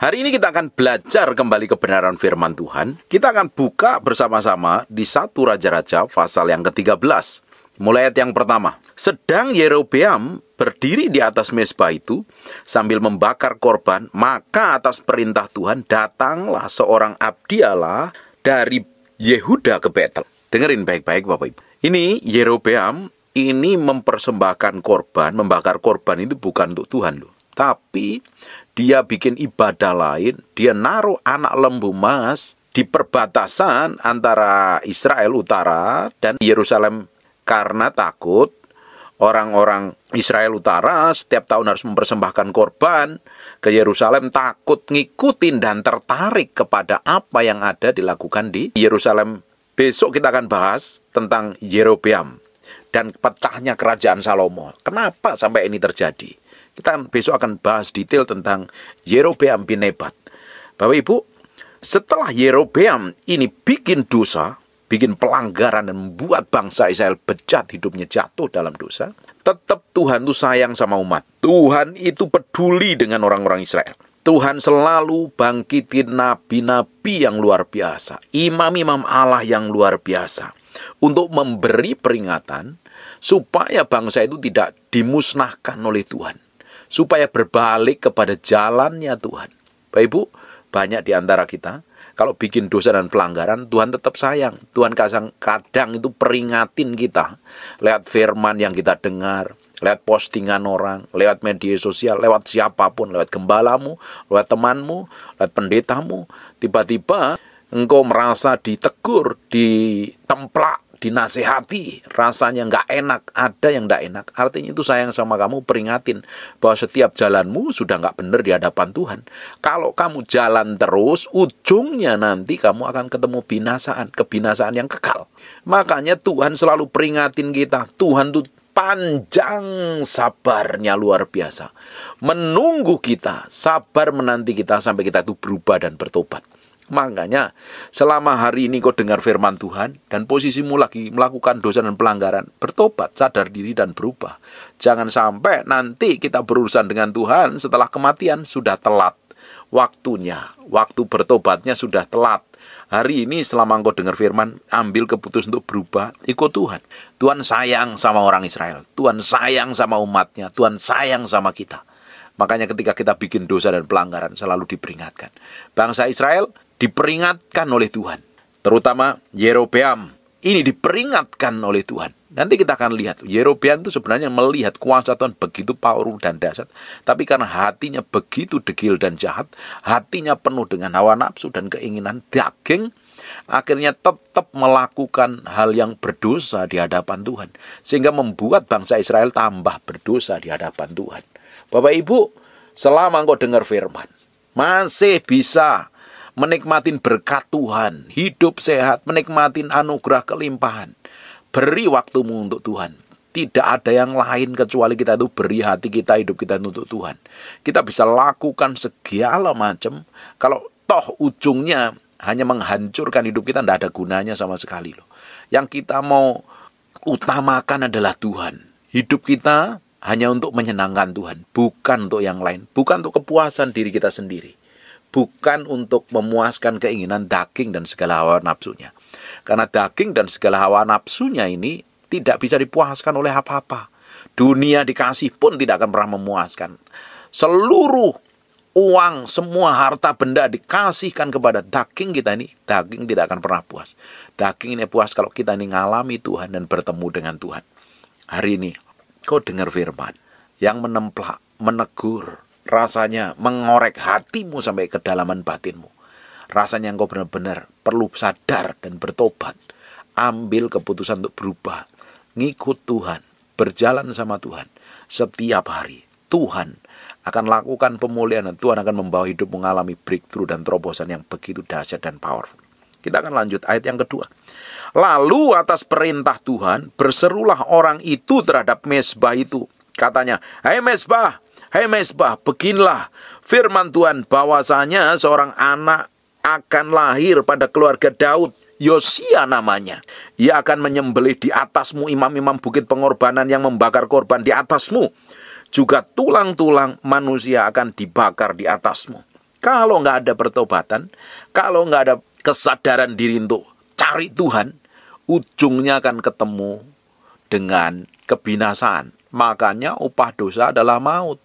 Hari ini kita akan belajar kembali kebenaran firman Tuhan. Kita akan buka bersama-sama di satu Raja-Raja pasal yang ke-13. Mulai ayat yang pertama. Sedang Yerobeam berdiri di atas mesbah itu sambil membakar korban, maka atas perintah Tuhan datanglah seorang abdi Allah dari Yehuda ke Betel. Dengerin baik-baik Bapak Ibu. Ini Yerobeam ini mempersembahkan korban, membakar korban itu bukan untuk Tuhan loh. Tapi dia bikin ibadah lain, dia naruh anak lembu emas di perbatasan antara Israel Utara dan Yerusalem karena takut orang-orang Israel Utara setiap tahun harus mempersembahkan korban ke Yerusalem takut ngikutin dan tertarik kepada apa yang ada dilakukan di Yerusalem. Besok kita akan bahas tentang Yerobeam dan pecahnya kerajaan Salomo. Kenapa sampai ini terjadi? Kita besok akan bahas detail tentang Yerobeam bin Nebat. Bapak Ibu, setelah Yerobeam ini bikin dosa, bikin pelanggaran dan membuat bangsa Israel bejat hidupnya jatuh dalam dosa, tetap Tuhan itu sayang sama umat. Tuhan itu peduli dengan orang-orang Israel. Tuhan selalu bangkitin nabi-nabi yang luar biasa, imam-imam Allah yang luar biasa, untuk memberi peringatan supaya bangsa itu tidak dimusnahkan oleh Tuhan supaya berbalik kepada jalannya Tuhan. Bapak Ibu, banyak di antara kita kalau bikin dosa dan pelanggaran, Tuhan tetap sayang. Tuhan kadang, kadang itu peringatin kita. lewat firman yang kita dengar, lewat postingan orang, lewat media sosial, lewat siapapun, lewat gembalamu, lewat temanmu, lewat pendetamu, tiba-tiba engkau merasa ditegur, ditemplak, dinasehati, rasanya nggak enak, ada yang nggak enak. Artinya itu sayang sama kamu, peringatin bahwa setiap jalanmu sudah nggak benar di hadapan Tuhan. Kalau kamu jalan terus, ujungnya nanti kamu akan ketemu binasaan, kebinasaan yang kekal. Makanya Tuhan selalu peringatin kita, Tuhan tuh panjang sabarnya luar biasa. Menunggu kita, sabar menanti kita sampai kita itu berubah dan bertobat. Makanya selama hari ini kau dengar firman Tuhan dan posisimu lagi melakukan dosa dan pelanggaran, bertobat, sadar diri dan berubah. Jangan sampai nanti kita berurusan dengan Tuhan setelah kematian sudah telat. Waktunya, waktu bertobatnya sudah telat. Hari ini selama engkau dengar firman, ambil keputusan untuk berubah, ikut Tuhan. Tuhan sayang sama orang Israel, Tuhan sayang sama umatnya, Tuhan sayang sama kita. Makanya ketika kita bikin dosa dan pelanggaran selalu diperingatkan. Bangsa Israel diperingatkan oleh Tuhan. Terutama Yerobeam ini diperingatkan oleh Tuhan. Nanti kita akan lihat, Yerobeam itu sebenarnya melihat kuasa Tuhan begitu power dan dahsyat, tapi karena hatinya begitu degil dan jahat, hatinya penuh dengan hawa nafsu dan keinginan daging, akhirnya tetap melakukan hal yang berdosa di hadapan Tuhan sehingga membuat bangsa Israel tambah berdosa di hadapan Tuhan. Bapak Ibu, selama engkau dengar firman, masih bisa menikmatin berkat Tuhan, hidup sehat, menikmatin anugerah kelimpahan. Beri waktumu untuk Tuhan. Tidak ada yang lain kecuali kita itu beri hati kita, hidup kita untuk Tuhan. Kita bisa lakukan segala macam. Kalau toh ujungnya hanya menghancurkan hidup kita, tidak ada gunanya sama sekali loh. Yang kita mau utamakan adalah Tuhan. Hidup kita hanya untuk menyenangkan Tuhan, bukan untuk yang lain, bukan untuk kepuasan diri kita sendiri bukan untuk memuaskan keinginan daging dan segala hawa nafsunya. Karena daging dan segala hawa nafsunya ini tidak bisa dipuaskan oleh apa-apa. Dunia dikasih pun tidak akan pernah memuaskan. Seluruh uang, semua harta benda dikasihkan kepada daging kita ini, daging tidak akan pernah puas. Daging ini puas kalau kita ini ngalami Tuhan dan bertemu dengan Tuhan. Hari ini, kau dengar firman yang menemplak, menegur, rasanya mengorek hatimu sampai kedalaman batinmu. Rasanya engkau benar-benar perlu sadar dan bertobat. Ambil keputusan untuk berubah. Ngikut Tuhan. Berjalan sama Tuhan. Setiap hari. Tuhan akan lakukan pemulihan dan Tuhan akan membawa hidup mengalami breakthrough dan terobosan yang begitu dahsyat dan powerful. Kita akan lanjut ayat yang kedua. Lalu atas perintah Tuhan berserulah orang itu terhadap mesbah itu. Katanya, Hai hey mesbah, Hei Mesbah, beginilah firman Tuhan bahwasanya seorang anak akan lahir pada keluarga Daud. Yosia namanya. Ia akan menyembelih di atasmu imam-imam bukit pengorbanan yang membakar korban di atasmu. Juga tulang-tulang manusia akan dibakar di atasmu. Kalau nggak ada pertobatan, kalau nggak ada kesadaran diri untuk cari Tuhan, ujungnya akan ketemu dengan kebinasaan. Makanya upah dosa adalah maut.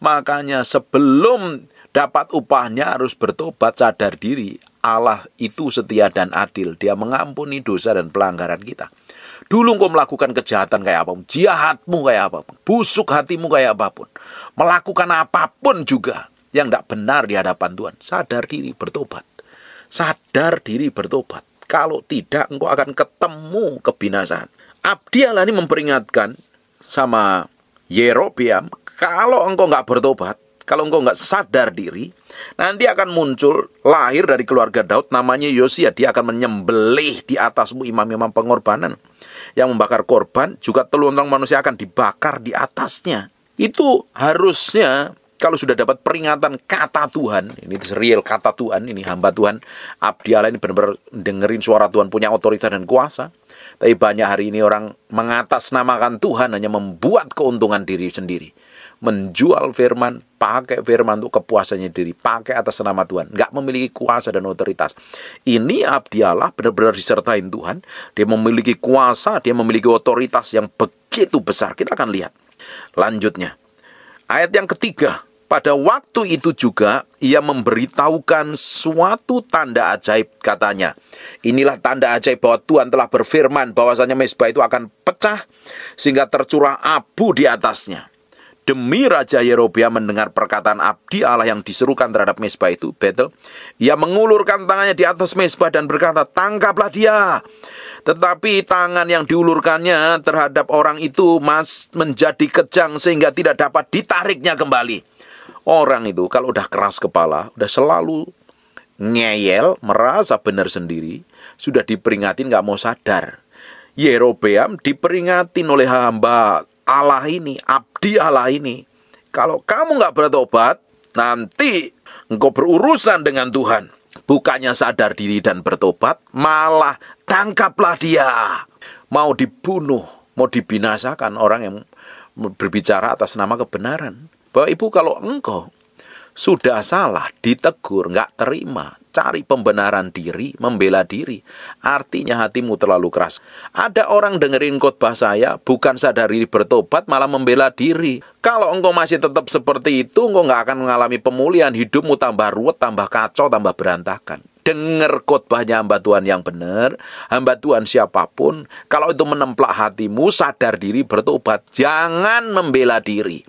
Makanya sebelum dapat upahnya harus bertobat sadar diri. Allah itu setia dan adil. Dia mengampuni dosa dan pelanggaran kita. Dulu engkau melakukan kejahatan kayak apapun, jahatmu kayak apapun, busuk hatimu kayak apapun, melakukan apapun juga yang tidak benar di hadapan Tuhan. Sadar diri, bertobat. Sadar diri, bertobat. Kalau tidak, engkau akan ketemu kebinasaan. Abdi Allah ini memperingatkan sama Yerobiam kalau engkau nggak bertobat, kalau engkau nggak sadar diri, nanti akan muncul lahir dari keluarga Daud namanya Yosia. Dia akan menyembelih di atasmu imam-imam pengorbanan yang membakar korban, juga teluntung manusia akan dibakar di atasnya. Itu harusnya kalau sudah dapat peringatan kata Tuhan, ini real kata Tuhan, ini hamba Tuhan, abdi Allah ini benar-benar dengerin suara Tuhan, punya otoritas dan kuasa. Tapi banyak hari ini orang mengatasnamakan Tuhan hanya membuat keuntungan diri sendiri menjual firman, pakai firman untuk kepuasannya diri, pakai atas nama Tuhan, nggak memiliki kuasa dan otoritas. Ini Abdialah benar-benar disertai Tuhan, dia memiliki kuasa, dia memiliki otoritas yang begitu besar. Kita akan lihat lanjutnya. Ayat yang ketiga, pada waktu itu juga ia memberitahukan suatu tanda ajaib katanya. Inilah tanda ajaib bahwa Tuhan telah berfirman bahwasanya Mesbah itu akan pecah sehingga tercurah abu di atasnya. Demi Raja Yerobia mendengar perkataan abdi Allah yang diserukan terhadap mesbah itu, Betel, ia mengulurkan tangannya di atas mesbah dan berkata, tangkaplah dia. Tetapi tangan yang diulurkannya terhadap orang itu mas menjadi kejang sehingga tidak dapat ditariknya kembali. Orang itu kalau udah keras kepala, udah selalu ngeyel, merasa benar sendiri, sudah diperingatin gak mau sadar. Yerobeam diperingatin oleh hamba Allah ini, abdi Allah ini, kalau kamu nggak bertobat, nanti engkau berurusan dengan Tuhan. Bukannya sadar diri dan bertobat, malah tangkaplah dia. Mau dibunuh, mau dibinasakan orang yang berbicara atas nama kebenaran. Bapak Ibu, kalau engkau sudah salah ditegur nggak terima cari pembenaran diri membela diri artinya hatimu terlalu keras ada orang dengerin khotbah saya bukan sadari bertobat malah membela diri kalau engkau masih tetap seperti itu engkau nggak akan mengalami pemulihan hidupmu tambah ruwet tambah kacau tambah berantakan dengar khotbahnya hamba Tuhan yang benar, hamba Tuhan siapapun, kalau itu menemplak hatimu, sadar diri, bertobat, jangan membela diri.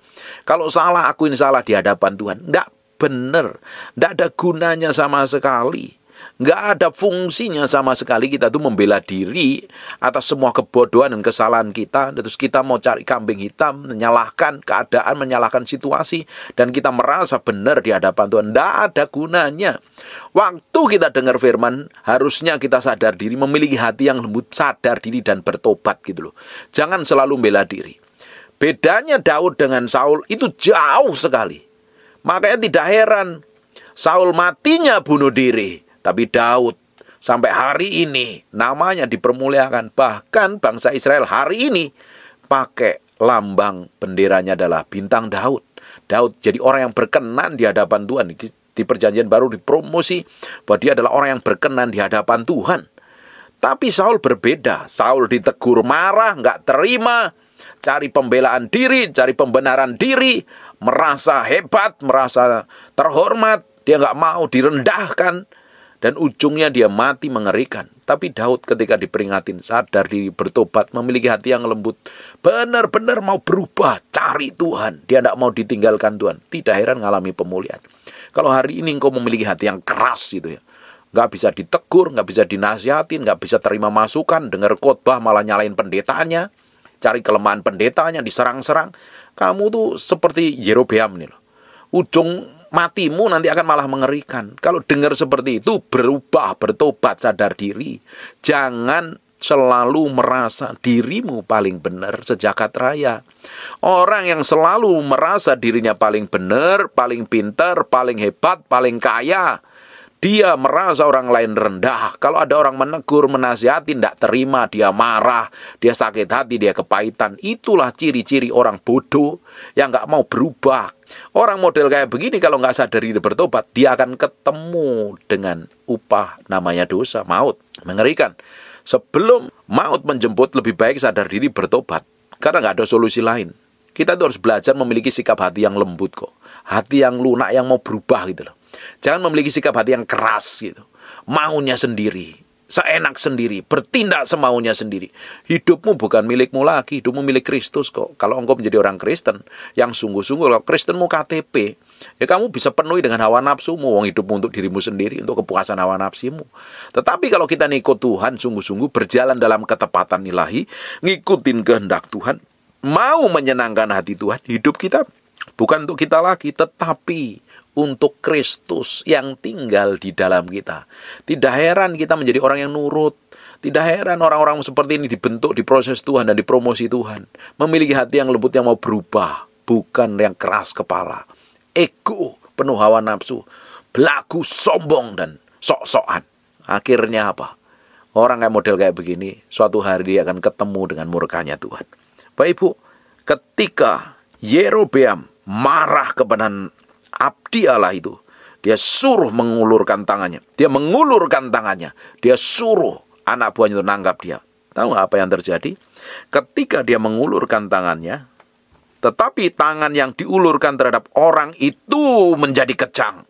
Kalau salah, akuin salah di hadapan Tuhan. Tidak benar, tidak ada gunanya sama sekali nggak ada fungsinya sama sekali kita tuh membela diri atas semua kebodohan dan kesalahan kita. Terus kita mau cari kambing hitam, menyalahkan keadaan, menyalahkan situasi, dan kita merasa benar di hadapan Tuhan. Nggak ada gunanya. Waktu kita dengar firman, harusnya kita sadar diri, memiliki hati yang lembut, sadar diri dan bertobat gitu loh. Jangan selalu membela diri. Bedanya Daud dengan Saul itu jauh sekali. Makanya tidak heran Saul matinya bunuh diri. Tapi Daud sampai hari ini namanya dipermuliakan. Bahkan bangsa Israel hari ini pakai lambang benderanya adalah bintang Daud. Daud jadi orang yang berkenan di hadapan Tuhan. Di perjanjian baru dipromosi bahwa dia adalah orang yang berkenan di hadapan Tuhan. Tapi Saul berbeda. Saul ditegur marah, nggak terima, cari pembelaan diri, cari pembenaran diri, merasa hebat, merasa terhormat. Dia nggak mau direndahkan dan ujungnya dia mati mengerikan. Tapi Daud ketika diperingatin sadar diri bertobat memiliki hati yang lembut. Benar-benar mau berubah cari Tuhan. Dia tidak mau ditinggalkan Tuhan. Tidak heran mengalami pemulihan. Kalau hari ini engkau memiliki hati yang keras gitu ya. Gak bisa ditegur, gak bisa dinasihatin, gak bisa terima masukan, dengar khotbah malah nyalain pendetanya. Cari kelemahan pendetanya, diserang-serang. Kamu tuh seperti Yerobeam nih loh. Ujung matimu nanti akan malah mengerikan. Kalau dengar seperti itu, berubah, bertobat, sadar diri. Jangan selalu merasa dirimu paling benar sejakat raya. Orang yang selalu merasa dirinya paling benar, paling pintar, paling hebat, paling kaya, dia merasa orang lain rendah. Kalau ada orang menegur, menasihati, tidak terima, dia marah, dia sakit hati, dia kepahitan. Itulah ciri-ciri orang bodoh yang nggak mau berubah. Orang model kayak begini kalau nggak sadar diri bertobat, dia akan ketemu dengan upah namanya dosa, maut. Mengerikan. Sebelum maut menjemput, lebih baik sadar diri bertobat. Karena nggak ada solusi lain. Kita tuh harus belajar memiliki sikap hati yang lembut kok. Hati yang lunak yang mau berubah gitu loh. Jangan memiliki sikap hati yang keras gitu. Maunya sendiri, seenak sendiri, bertindak semaunya sendiri. Hidupmu bukan milikmu lagi, hidupmu milik Kristus kok. Kalau engkau menjadi orang Kristen yang sungguh-sungguh, kalau Kristenmu KTP, ya kamu bisa penuhi dengan hawa nafsumu, uang hidupmu untuk dirimu sendiri, untuk kepuasan hawa nafsimu. Tetapi kalau kita ngikut Tuhan sungguh-sungguh berjalan dalam ketepatan ilahi, ngikutin kehendak Tuhan, mau menyenangkan hati Tuhan, hidup kita bukan untuk kita lagi, tetapi untuk Kristus yang tinggal di dalam kita. Tidak heran kita menjadi orang yang nurut. Tidak heran orang-orang seperti ini dibentuk, diproses Tuhan dan dipromosi Tuhan. Memiliki hati yang lembut yang mau berubah, bukan yang keras kepala. Ego, penuh hawa nafsu, belagu, sombong dan sok-sokan. Akhirnya apa? Orang kayak model kayak begini, suatu hari dia akan ketemu dengan murkanya Tuhan. Bapak Ibu, ketika Yerobeam marah kepada Abdi Allah itu. Dia suruh mengulurkan tangannya. Dia mengulurkan tangannya. Dia suruh anak buahnya itu nanggap dia. Tahu gak apa yang terjadi? Ketika dia mengulurkan tangannya, tetapi tangan yang diulurkan terhadap orang itu menjadi kejang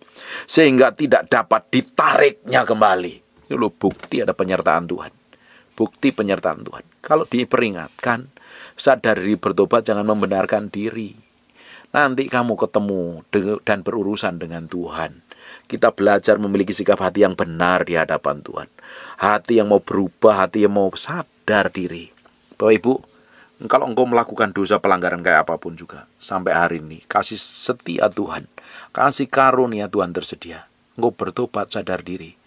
Sehingga tidak dapat ditariknya kembali. Ini loh bukti ada penyertaan Tuhan. Bukti penyertaan Tuhan. Kalau diperingatkan, sadari bertobat, jangan membenarkan diri Nanti kamu ketemu dan berurusan dengan Tuhan. Kita belajar memiliki sikap hati yang benar di hadapan Tuhan. Hati yang mau berubah, hati yang mau sadar diri. Bapak Ibu, kalau engkau melakukan dosa pelanggaran kayak apapun juga sampai hari ini, kasih setia Tuhan, kasih karunia Tuhan tersedia. Engkau bertobat sadar diri.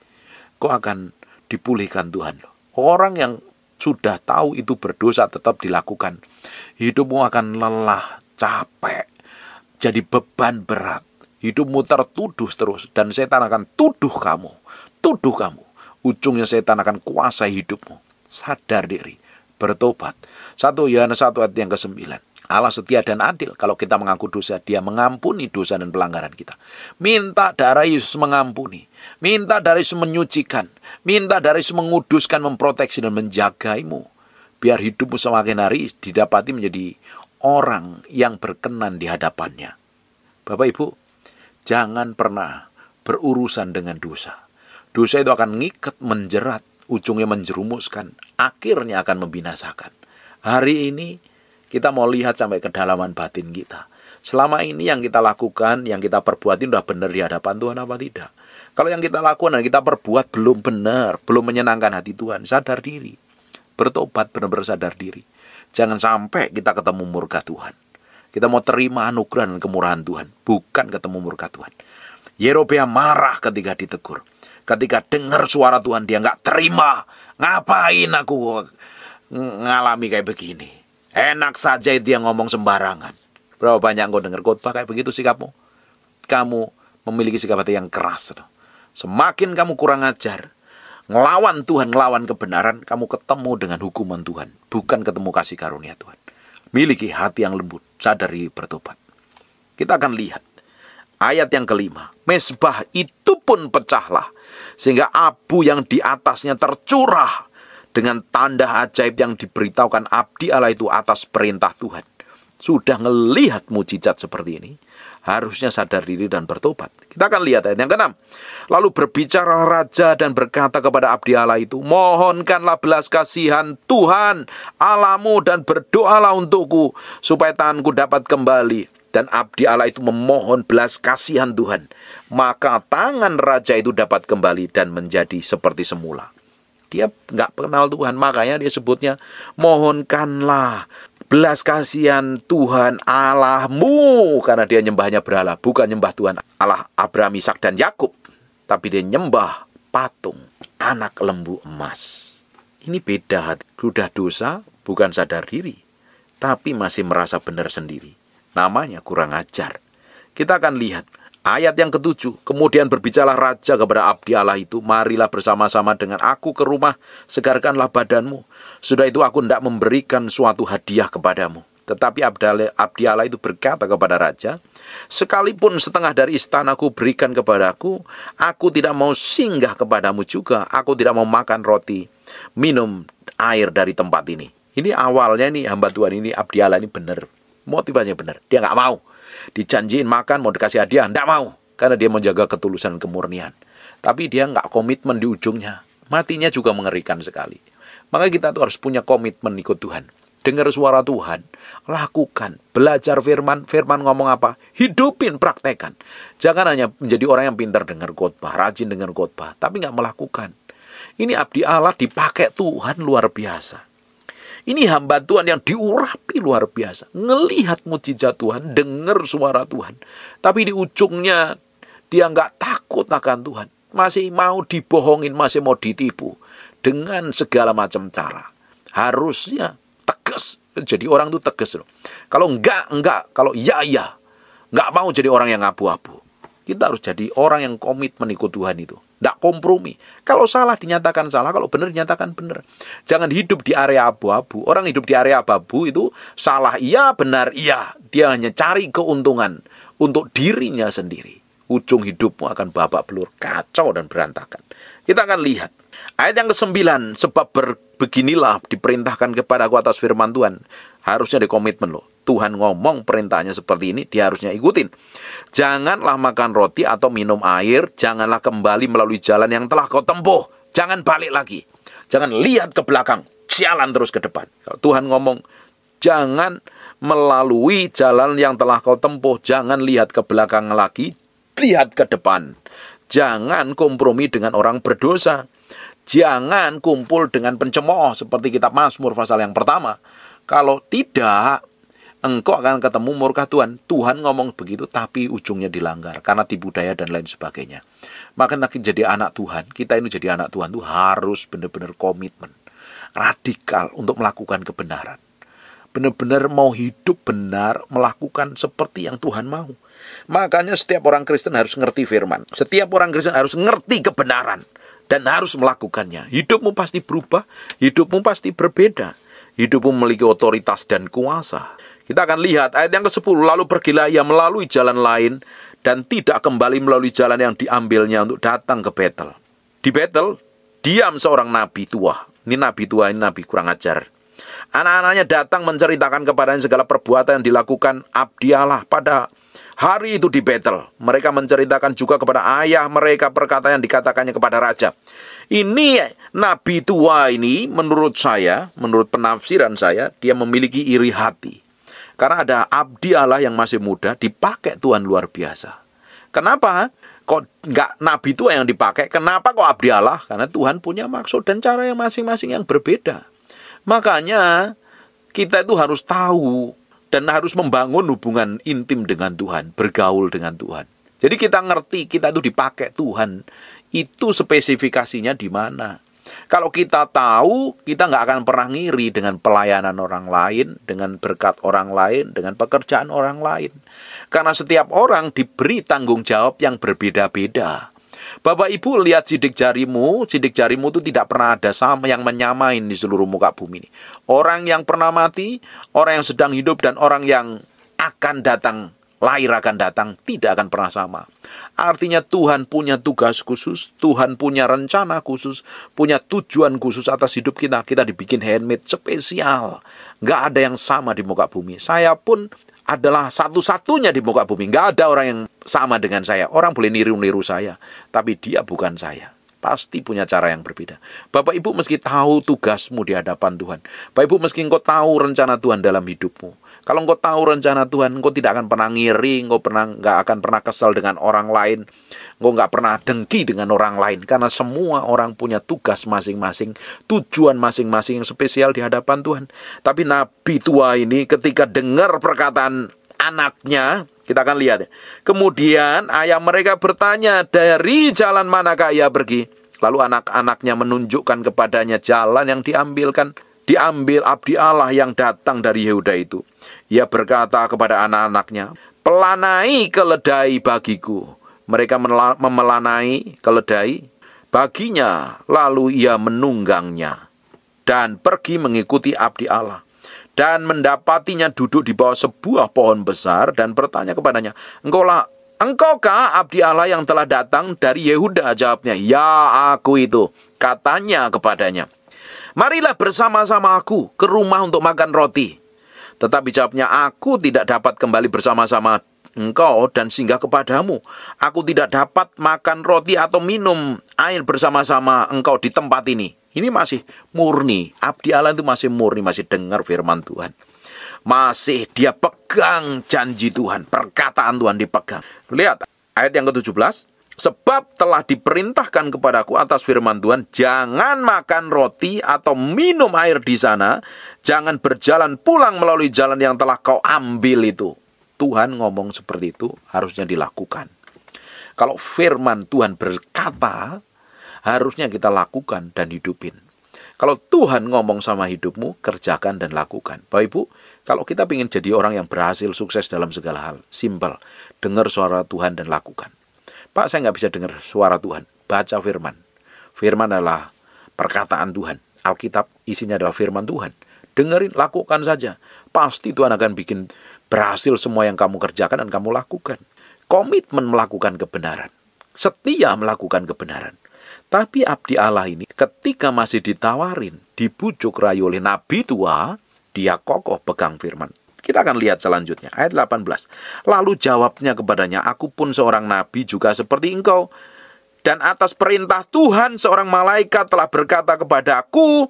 Engkau akan dipulihkan Tuhan loh. Orang yang sudah tahu itu berdosa tetap dilakukan. Hidupmu akan lelah, capek, jadi beban berat. Hidupmu tertuduh terus dan setan akan tuduh kamu. Tuduh kamu. Ujungnya setan akan kuasai hidupmu. Sadar diri. Bertobat. Satu Yohanes 1 ayat yang ke-9. Allah setia dan adil. Kalau kita mengaku dosa, dia mengampuni dosa dan pelanggaran kita. Minta darah Yesus mengampuni. Minta darah Yesus menyucikan. Minta darah Yesus menguduskan, memproteksi, dan menjagaimu. Biar hidupmu semakin hari didapati menjadi orang yang berkenan di hadapannya. Bapak Ibu, jangan pernah berurusan dengan dosa. Dosa itu akan ngikat, menjerat, ujungnya menjerumuskan, akhirnya akan membinasakan. Hari ini kita mau lihat sampai kedalaman batin kita. Selama ini yang kita lakukan, yang kita perbuat perbuatin sudah benar di hadapan Tuhan apa tidak? Kalau yang kita lakukan dan kita perbuat belum benar, belum menyenangkan hati Tuhan, sadar diri. Bertobat benar-benar sadar diri. Jangan sampai kita ketemu murka Tuhan. Kita mau terima anugerah dan kemurahan Tuhan, bukan ketemu murka Tuhan. Yerobea marah ketika ditegur. Ketika dengar suara Tuhan dia nggak terima. Ngapain aku ngalami kayak begini? Enak saja dia ngomong sembarangan. Berapa banyak kau dengar khotbah kayak begitu sikapmu? Kamu memiliki sikap hati yang keras. Semakin kamu kurang ajar, ngelawan Tuhan, ngelawan kebenaran, kamu ketemu dengan hukuman Tuhan, bukan ketemu kasih karunia Tuhan. Miliki hati yang lembut, sadari bertobat. Kita akan lihat ayat yang kelima. Mesbah itu pun pecahlah, sehingga abu yang di atasnya tercurah dengan tanda ajaib yang diberitahukan abdi Allah itu atas perintah Tuhan. Sudah ngelihat mujizat seperti ini, harusnya sadar diri dan bertobat. Kita akan lihat ayat yang keenam. Lalu berbicara raja dan berkata kepada abdi Allah itu, "Mohonkanlah belas kasihan Tuhan Alamu dan berdoalah untukku supaya tanganku dapat kembali." Dan abdi Allah itu memohon belas kasihan Tuhan, maka tangan raja itu dapat kembali dan menjadi seperti semula. Dia nggak kenal Tuhan, makanya dia sebutnya mohonkanlah Belas kasihan Tuhan Allahmu karena dia nyembahnya berhala, bukan nyembah Tuhan Allah Abraham, Ishak dan Yakub, tapi dia nyembah patung anak lembu emas. Ini beda hati. Sudah dosa, bukan sadar diri, tapi masih merasa benar sendiri. Namanya kurang ajar. Kita akan lihat Ayat yang ketujuh, kemudian berbicara raja kepada abdi Allah itu, marilah bersama-sama dengan aku ke rumah, segarkanlah badanmu. Sudah itu aku tidak memberikan suatu hadiah kepadamu. Tetapi abdi Allah itu berkata kepada raja, sekalipun setengah dari istanaku berikan kepadaku, aku tidak mau singgah kepadamu juga, aku tidak mau makan roti, minum air dari tempat ini. Ini awalnya nih hamba Tuhan ini abdi Allah ini benar, motivasinya benar, dia nggak mau dijanjiin makan mau dikasih hadiah ndak mau karena dia menjaga ketulusan kemurnian tapi dia nggak komitmen di ujungnya matinya juga mengerikan sekali maka kita tuh harus punya komitmen ikut Tuhan dengar suara Tuhan, lakukan, belajar firman, firman ngomong apa, hidupin, praktekan. Jangan hanya menjadi orang yang pintar dengar khotbah, rajin dengar khotbah, tapi nggak melakukan. Ini abdi Allah dipakai Tuhan luar biasa. Ini hamba Tuhan yang diurapi luar biasa. Ngelihat mujizat Tuhan, dengar suara Tuhan. Tapi di ujungnya dia nggak takut akan Tuhan. Masih mau dibohongin, masih mau ditipu. Dengan segala macam cara. Harusnya tegas. Jadi orang itu tegas loh. Kalau enggak, enggak. Kalau ya, ya. Enggak mau jadi orang yang abu-abu. Kita harus jadi orang yang komitmen ikut Tuhan itu. Tidak kompromi. Kalau salah dinyatakan salah, kalau benar dinyatakan benar. Jangan hidup di area abu-abu. Orang hidup di area abu-abu itu salah iya, benar iya. Dia hanya cari keuntungan untuk dirinya sendiri. Ujung hidupmu akan babak belur kacau dan berantakan. Kita akan lihat. Ayat yang ke kesembilan, sebab beginilah diperintahkan kepada aku atas firman Tuhan. Harusnya dikomitmen loh. Tuhan ngomong perintahnya seperti ini, dia harusnya ikutin. Janganlah makan roti atau minum air, janganlah kembali melalui jalan yang telah kau tempuh. Jangan balik lagi. Jangan lihat ke belakang, jalan terus ke depan. Kalau Tuhan ngomong, jangan melalui jalan yang telah kau tempuh, jangan lihat ke belakang lagi, lihat ke depan. Jangan kompromi dengan orang berdosa. Jangan kumpul dengan pencemooh seperti kitab Mazmur pasal yang pertama. Kalau tidak, engkau akan ketemu murka Tuhan. Tuhan ngomong begitu tapi ujungnya dilanggar karena tipu daya dan lain sebagainya. Maka nanti jadi anak Tuhan, kita ini jadi anak Tuhan itu harus benar-benar komitmen radikal untuk melakukan kebenaran. Benar-benar mau hidup benar, melakukan seperti yang Tuhan mau. Makanya setiap orang Kristen harus ngerti firman. Setiap orang Kristen harus ngerti kebenaran dan harus melakukannya. Hidupmu pasti berubah, hidupmu pasti berbeda. Hidupmu memiliki otoritas dan kuasa. Kita akan lihat ayat yang ke-10 lalu pergilah ia melalui jalan lain dan tidak kembali melalui jalan yang diambilnya untuk datang ke Betel. Di Betel diam seorang nabi tua. Ini nabi tua, ini nabi kurang ajar. Anak-anaknya datang menceritakan kepadanya segala perbuatan yang dilakukan Abdialah pada hari itu di Betel. Mereka menceritakan juga kepada ayah mereka perkataan yang dikatakannya kepada raja. Ini nabi tua ini menurut saya, menurut penafsiran saya, dia memiliki iri hati karena ada abdi Allah yang masih muda dipakai Tuhan luar biasa. Kenapa? Kok nggak nabi tua yang dipakai? Kenapa kok abdi Allah? Karena Tuhan punya maksud dan cara yang masing-masing yang berbeda. Makanya kita itu harus tahu dan harus membangun hubungan intim dengan Tuhan, bergaul dengan Tuhan. Jadi kita ngerti kita itu dipakai Tuhan. Itu spesifikasinya di mana? Kalau kita tahu, kita nggak akan pernah ngiri dengan pelayanan orang lain, dengan berkat orang lain, dengan pekerjaan orang lain. Karena setiap orang diberi tanggung jawab yang berbeda-beda. Bapak Ibu lihat sidik jarimu, sidik jarimu itu tidak pernah ada sama yang menyamain di seluruh muka bumi ini. Orang yang pernah mati, orang yang sedang hidup dan orang yang akan datang lahir akan datang tidak akan pernah sama. Artinya Tuhan punya tugas khusus, Tuhan punya rencana khusus, punya tujuan khusus atas hidup kita. Kita dibikin handmade spesial. Nggak ada yang sama di muka bumi. Saya pun adalah satu-satunya di muka bumi. Nggak ada orang yang sama dengan saya. Orang boleh niru-niru saya, tapi dia bukan saya. Pasti punya cara yang berbeda. Bapak Ibu meski tahu tugasmu di hadapan Tuhan. Bapak Ibu meski engkau tahu rencana Tuhan dalam hidupmu. Kalau engkau tahu rencana Tuhan, engkau tidak akan pernah ngiri, engkau pernah nggak akan pernah kesal dengan orang lain, engkau nggak pernah dengki dengan orang lain, karena semua orang punya tugas masing-masing, tujuan masing-masing yang spesial di hadapan Tuhan. Tapi Nabi tua ini ketika dengar perkataan anaknya, kita akan lihat. Ya. Kemudian ayah mereka bertanya, dari jalan manakah ia pergi? Lalu anak-anaknya menunjukkan kepadanya jalan yang diambilkan diambil abdi Allah yang datang dari Yehuda itu. Ia berkata kepada anak-anaknya, Pelanai keledai bagiku. Mereka memelanai keledai baginya, lalu ia menunggangnya. Dan pergi mengikuti abdi Allah. Dan mendapatinya duduk di bawah sebuah pohon besar dan bertanya kepadanya, Engkau lah, engkaukah abdi Allah yang telah datang dari Yehuda? Jawabnya, ya aku itu. Katanya kepadanya, Marilah bersama-sama aku ke rumah untuk makan roti. Tetapi jawabnya, aku tidak dapat kembali bersama-sama engkau dan singgah kepadamu. Aku tidak dapat makan roti atau minum air bersama-sama engkau di tempat ini. Ini masih murni. Abdi Allah itu masih murni, masih dengar firman Tuhan. Masih dia pegang janji Tuhan, perkataan Tuhan dipegang. Lihat ayat yang ke-17. Sebab telah diperintahkan kepadaku atas firman Tuhan, jangan makan roti atau minum air di sana, jangan berjalan pulang melalui jalan yang telah kau ambil itu. Tuhan ngomong seperti itu harusnya dilakukan. Kalau firman Tuhan berkata, harusnya kita lakukan dan hidupin. Kalau Tuhan ngomong sama hidupmu, kerjakan dan lakukan. Bapak Ibu, kalau kita ingin jadi orang yang berhasil sukses dalam segala hal, simpel, dengar suara Tuhan dan lakukan. Pak saya nggak bisa dengar suara Tuhan. Baca firman. Firman adalah perkataan Tuhan. Alkitab isinya adalah firman Tuhan. Dengerin, lakukan saja. Pasti Tuhan akan bikin berhasil semua yang kamu kerjakan dan kamu lakukan. Komitmen melakukan kebenaran. Setia melakukan kebenaran. Tapi abdi Allah ini ketika masih ditawarin, dibujuk rayu oleh nabi tua, dia kokoh pegang firman. Kita akan lihat selanjutnya. Ayat 18. Lalu jawabnya kepadanya, aku pun seorang nabi juga seperti engkau. Dan atas perintah Tuhan seorang malaikat telah berkata kepadaku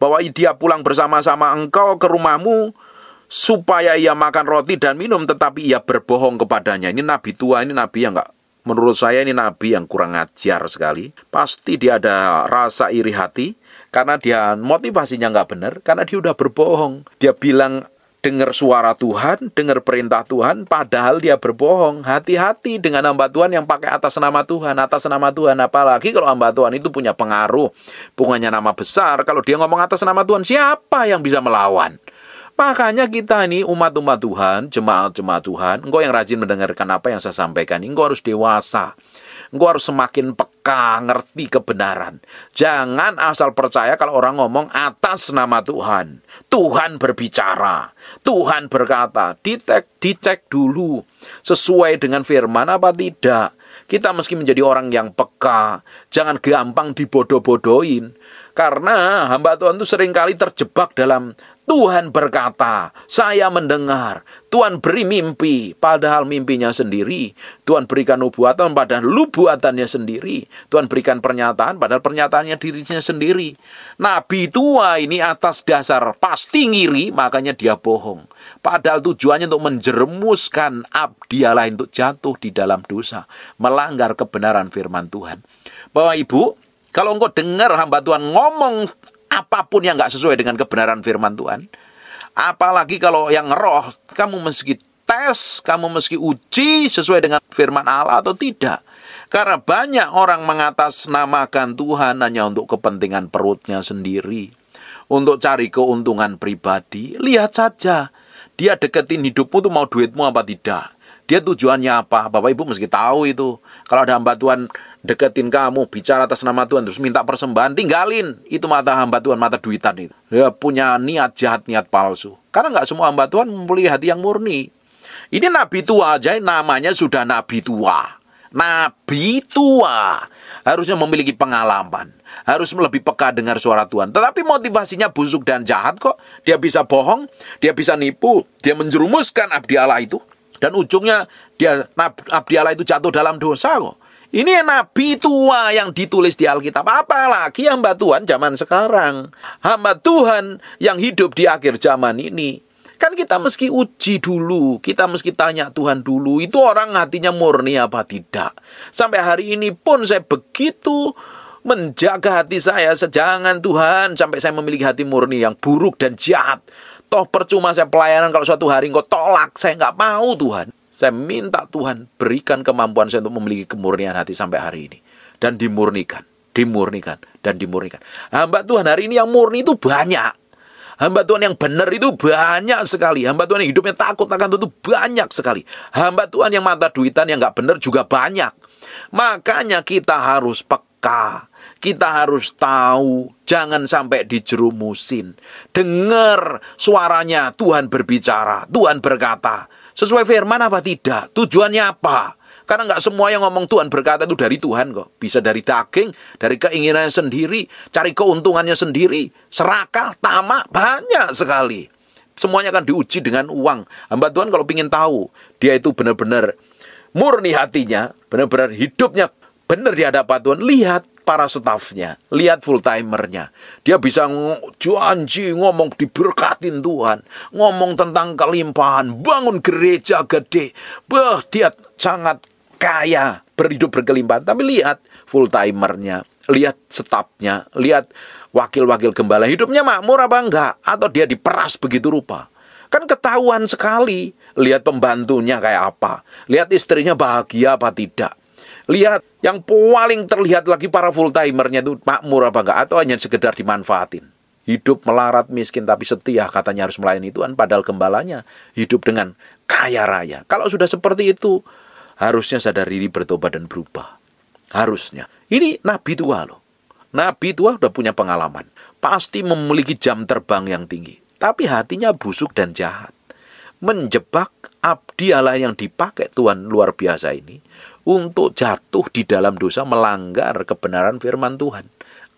bahwa dia pulang bersama-sama engkau ke rumahmu supaya ia makan roti dan minum tetapi ia berbohong kepadanya. Ini nabi tua, ini nabi yang enggak menurut saya ini nabi yang kurang ajar sekali. Pasti dia ada rasa iri hati karena dia motivasinya nggak benar, karena dia udah berbohong. Dia bilang dengar suara Tuhan, dengar perintah Tuhan, padahal dia berbohong. Hati-hati dengan hamba Tuhan yang pakai atas nama Tuhan, atas nama Tuhan. Apalagi kalau hamba Tuhan itu punya pengaruh, bukannya nama besar. Kalau dia ngomong atas nama Tuhan, siapa yang bisa melawan? Makanya kita ini umat-umat Tuhan, jemaat-jemaat Tuhan, engkau yang rajin mendengarkan apa yang saya sampaikan, engkau harus dewasa. Engkau harus semakin peka peka, ngerti kebenaran. Jangan asal percaya kalau orang ngomong atas nama Tuhan. Tuhan berbicara, Tuhan berkata, dicek, dicek dulu sesuai dengan firman apa tidak. Kita meski menjadi orang yang peka, jangan gampang dibodoh-bodohin. Karena hamba Tuhan itu seringkali terjebak dalam Tuhan berkata, saya mendengar, Tuhan beri mimpi, padahal mimpinya sendiri. Tuhan berikan nubuatan, padahal lubuatannya sendiri. Tuhan berikan pernyataan, padahal pernyataannya dirinya sendiri. Nabi tua ini atas dasar pasti ngiri, makanya dia bohong. Padahal tujuannya untuk menjermuskan Abdialah lain untuk jatuh di dalam dosa. Melanggar kebenaran firman Tuhan. Bapak Ibu, kalau engkau dengar hamba Tuhan ngomong apapun yang nggak sesuai dengan kebenaran firman Tuhan. Apalagi kalau yang roh, kamu meski tes, kamu meski uji sesuai dengan firman Allah atau tidak. Karena banyak orang mengatasnamakan Tuhan hanya untuk kepentingan perutnya sendiri. Untuk cari keuntungan pribadi, lihat saja. Dia deketin hidupmu tuh mau duitmu apa tidak. Dia tujuannya apa? Bapak Ibu mesti tahu itu. Kalau ada hamba Tuhan deketin kamu, bicara atas nama Tuhan, terus minta persembahan, tinggalin. Itu mata hamba Tuhan, mata duitan itu. Dia punya niat jahat, niat palsu. Karena nggak semua hamba Tuhan mempunyai hati yang murni. Ini nabi tua aja, namanya sudah nabi tua. Nabi tua harusnya memiliki pengalaman, harus lebih peka dengar suara Tuhan. Tetapi motivasinya busuk dan jahat kok. Dia bisa bohong, dia bisa nipu, dia menjerumuskan abdi Allah itu dan ujungnya dia Abdi Allah itu jatuh dalam dosa kok. Ini nabi tua yang ditulis di Alkitab. Apalagi hamba Tuhan zaman sekarang. Hamba Tuhan yang hidup di akhir zaman ini. Kan kita meski uji dulu, kita meski tanya Tuhan dulu, itu orang hatinya murni apa tidak. Sampai hari ini pun saya begitu menjaga hati saya, sejangan Tuhan sampai saya memiliki hati murni yang buruk dan jahat. Toh percuma saya pelayanan kalau suatu hari engkau tolak. Saya nggak mau Tuhan. Saya minta Tuhan berikan kemampuan saya untuk memiliki kemurnian hati sampai hari ini. Dan dimurnikan, dimurnikan, dan dimurnikan. Hamba Tuhan hari ini yang murni itu banyak. Hamba Tuhan yang benar itu banyak sekali. Hamba Tuhan yang hidupnya takut akan Tuhan itu banyak sekali. Hamba Tuhan yang mata duitan yang nggak benar juga banyak. Makanya kita harus peka. Kita harus tahu, jangan sampai dijerumusin. Dengar suaranya Tuhan berbicara, Tuhan berkata. Sesuai firman apa tidak? Tujuannya apa? Karena nggak semua yang ngomong Tuhan berkata itu dari Tuhan kok. Bisa dari daging, dari keinginannya sendiri, cari keuntungannya sendiri, serakah, tamak, banyak sekali. Semuanya akan diuji dengan uang. Hamba Tuhan kalau ingin tahu, dia itu benar-benar murni hatinya, benar-benar hidupnya benar di hadapan Tuhan. Lihat para stafnya, lihat full timernya. Dia bisa janji ngomong diberkatin Tuhan, ngomong tentang kelimpahan, bangun gereja gede. Bah, dia sangat kaya, berhidup berkelimpahan. Tapi lihat full timernya, lihat stafnya, lihat wakil-wakil gembala hidupnya makmur apa enggak atau dia diperas begitu rupa. Kan ketahuan sekali lihat pembantunya kayak apa, lihat istrinya bahagia apa tidak Lihat yang paling terlihat lagi para full timernya itu makmur apa enggak atau hanya sekedar dimanfaatin. Hidup melarat miskin tapi setia katanya harus melayani Tuhan padahal gembalanya hidup dengan kaya raya. Kalau sudah seperti itu harusnya sadar diri bertobat dan berubah. Harusnya. Ini nabi tua loh. Nabi tua sudah punya pengalaman. Pasti memiliki jam terbang yang tinggi. Tapi hatinya busuk dan jahat. Menjebak abdi Allah yang dipakai Tuhan luar biasa ini untuk jatuh di dalam dosa melanggar kebenaran firman Tuhan.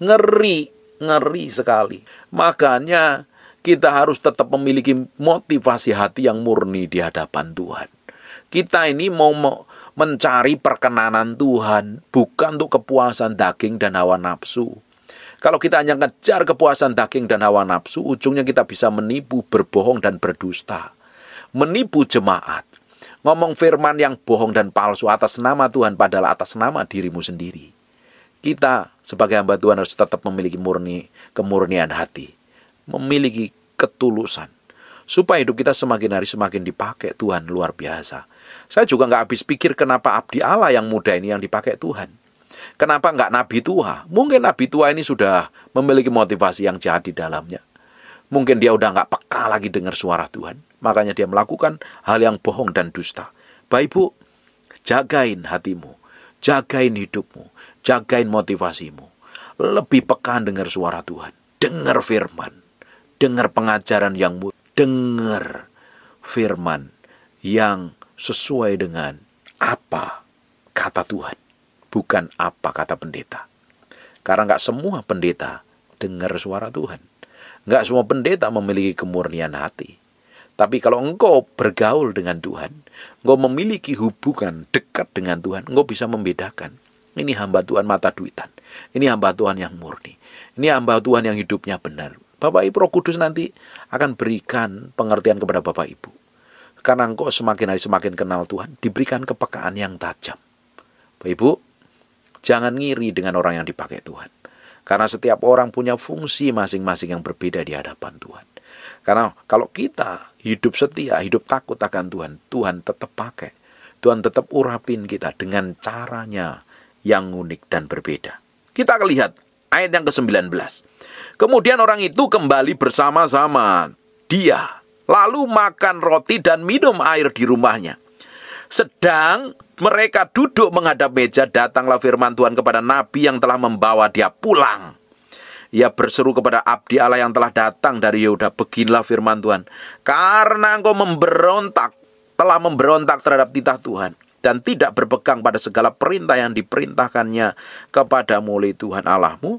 Ngeri, ngeri sekali. Makanya kita harus tetap memiliki motivasi hati yang murni di hadapan Tuhan. Kita ini mau mencari perkenanan Tuhan, bukan untuk kepuasan daging dan hawa nafsu. Kalau kita hanya ngejar kepuasan daging dan hawa nafsu, ujungnya kita bisa menipu, berbohong, dan berdusta. Menipu jemaat, Ngomong firman yang bohong dan palsu atas nama Tuhan padahal atas nama dirimu sendiri. Kita sebagai hamba Tuhan harus tetap memiliki murni kemurnian hati, memiliki ketulusan supaya hidup kita semakin hari semakin dipakai Tuhan luar biasa. Saya juga nggak habis pikir kenapa abdi Allah yang muda ini yang dipakai Tuhan. Kenapa nggak nabi tua? Mungkin nabi tua ini sudah memiliki motivasi yang jahat di dalamnya. Mungkin dia udah nggak peka lagi dengar suara Tuhan. Makanya dia melakukan hal yang bohong dan dusta. Baik bu, jagain hatimu. Jagain hidupmu. Jagain motivasimu. Lebih peka dengar suara Tuhan. Dengar firman. Dengar pengajaran yang mudah. Dengar firman yang sesuai dengan apa kata Tuhan. Bukan apa kata pendeta. Karena nggak semua pendeta dengar suara Tuhan. Enggak semua pendeta memiliki kemurnian hati. Tapi kalau engkau bergaul dengan Tuhan, engkau memiliki hubungan dekat dengan Tuhan, engkau bisa membedakan. Ini hamba Tuhan mata duitan. Ini hamba Tuhan yang murni. Ini hamba Tuhan yang hidupnya benar. Bapak Ibu Roh Kudus nanti akan berikan pengertian kepada Bapak Ibu. Karena engkau semakin hari semakin kenal Tuhan, diberikan kepekaan yang tajam. Bapak Ibu, jangan ngiri dengan orang yang dipakai Tuhan. Karena setiap orang punya fungsi masing-masing yang berbeda di hadapan Tuhan. Karena kalau kita hidup setia, hidup takut akan Tuhan, Tuhan tetap pakai. Tuhan tetap urapin kita dengan caranya yang unik dan berbeda. Kita akan lihat ayat yang ke-19. Kemudian orang itu kembali bersama-sama dia, lalu makan roti dan minum air di rumahnya. Sedang mereka duduk menghadap meja, datanglah firman Tuhan kepada nabi yang telah membawa dia pulang. Ia berseru kepada abdi Allah yang telah datang dari Yehuda, beginilah firman Tuhan. Karena engkau memberontak, telah memberontak terhadap titah Tuhan dan tidak berpegang pada segala perintah yang diperintahkannya kepada mulai Tuhan Allahmu,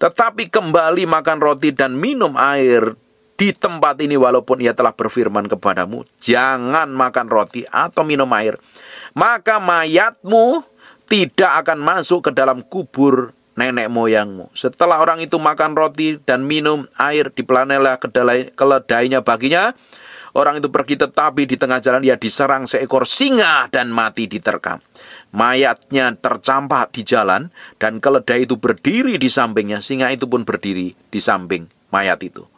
tetapi kembali makan roti dan minum air di tempat ini walaupun ia telah berfirman kepadamu, jangan makan roti atau minum air maka mayatmu tidak akan masuk ke dalam kubur nenek moyangmu. Setelah orang itu makan roti dan minum air, di dipelanailah keledainya baginya. Orang itu pergi tetapi di tengah jalan ia diserang seekor singa dan mati diterkam. Mayatnya tercampak di jalan dan keledai itu berdiri di sampingnya. Singa itu pun berdiri di samping mayat itu.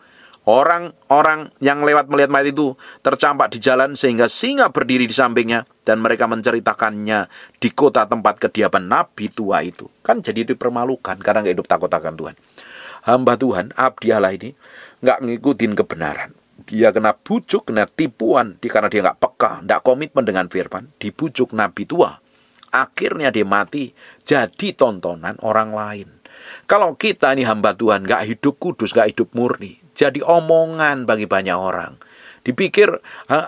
Orang-orang yang lewat melihat mayat itu tercampak di jalan sehingga singa berdiri di sampingnya dan mereka menceritakannya di kota tempat kediaman nabi tua itu. Kan jadi dipermalukan karena nggak hidup takut akan Tuhan. Hamba Tuhan, abdi Allah ini nggak ngikutin kebenaran. Dia kena bujuk, kena tipuan di karena dia nggak peka, nggak komitmen dengan firman, dibujuk nabi tua. Akhirnya dia mati jadi tontonan orang lain. Kalau kita ini hamba Tuhan, nggak hidup kudus, nggak hidup murni, jadi omongan bagi banyak orang. Dipikir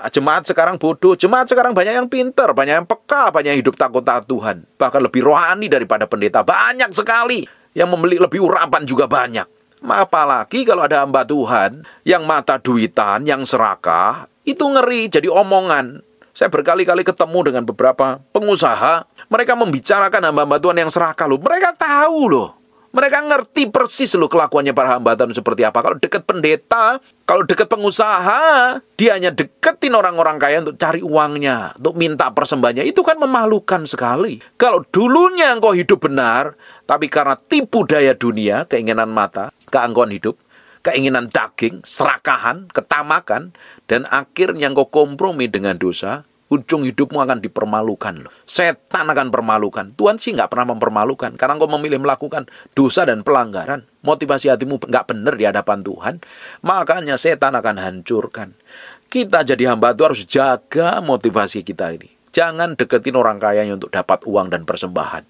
jemaat sekarang bodoh, jemaat sekarang banyak yang pinter, banyak yang peka, banyak yang hidup takut taat Tuhan. Bahkan lebih rohani daripada pendeta, banyak sekali. Yang membeli lebih urapan juga banyak. Apalagi kalau ada hamba Tuhan yang mata duitan, yang serakah, itu ngeri jadi omongan. Saya berkali-kali ketemu dengan beberapa pengusaha, mereka membicarakan hamba-hamba Tuhan yang serakah loh. Mereka tahu loh mereka ngerti persis loh kelakuannya para hamba Tuhan seperti apa. Kalau dekat pendeta, kalau dekat pengusaha, dia hanya deketin orang-orang kaya untuk cari uangnya, untuk minta persembahannya. Itu kan memalukan sekali. Kalau dulunya engkau hidup benar, tapi karena tipu daya dunia, keinginan mata, keangkuhan hidup, keinginan daging, serakahan, ketamakan, dan akhirnya engkau kompromi dengan dosa, ujung hidupmu akan dipermalukan loh. Setan akan permalukan. Tuhan sih nggak pernah mempermalukan. Karena engkau memilih melakukan dosa dan pelanggaran. Motivasi hatimu nggak benar di hadapan Tuhan. Makanya setan akan hancurkan. Kita jadi hamba Tuhan harus jaga motivasi kita ini. Jangan deketin orang kaya untuk dapat uang dan persembahan.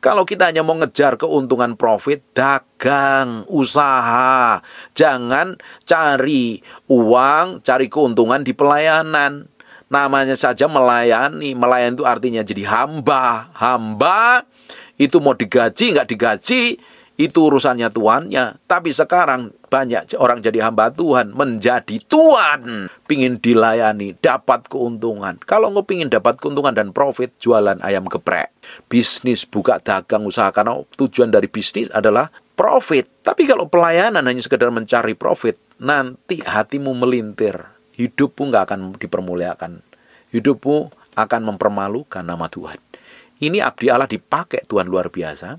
Kalau kita hanya mau ngejar keuntungan profit, dagang, usaha, jangan cari uang, cari keuntungan di pelayanan namanya saja melayani melayani itu artinya jadi hamba hamba itu mau digaji nggak digaji itu urusannya tuannya tapi sekarang banyak orang jadi hamba Tuhan menjadi tuan pingin dilayani dapat keuntungan kalau nggak pingin dapat keuntungan dan profit jualan ayam geprek bisnis buka dagang usaha karena tujuan dari bisnis adalah profit tapi kalau pelayanan hanya sekedar mencari profit nanti hatimu melintir hidupmu nggak akan dipermuliakan. Hidupmu akan mempermalukan nama Tuhan. Ini abdi Allah dipakai Tuhan luar biasa.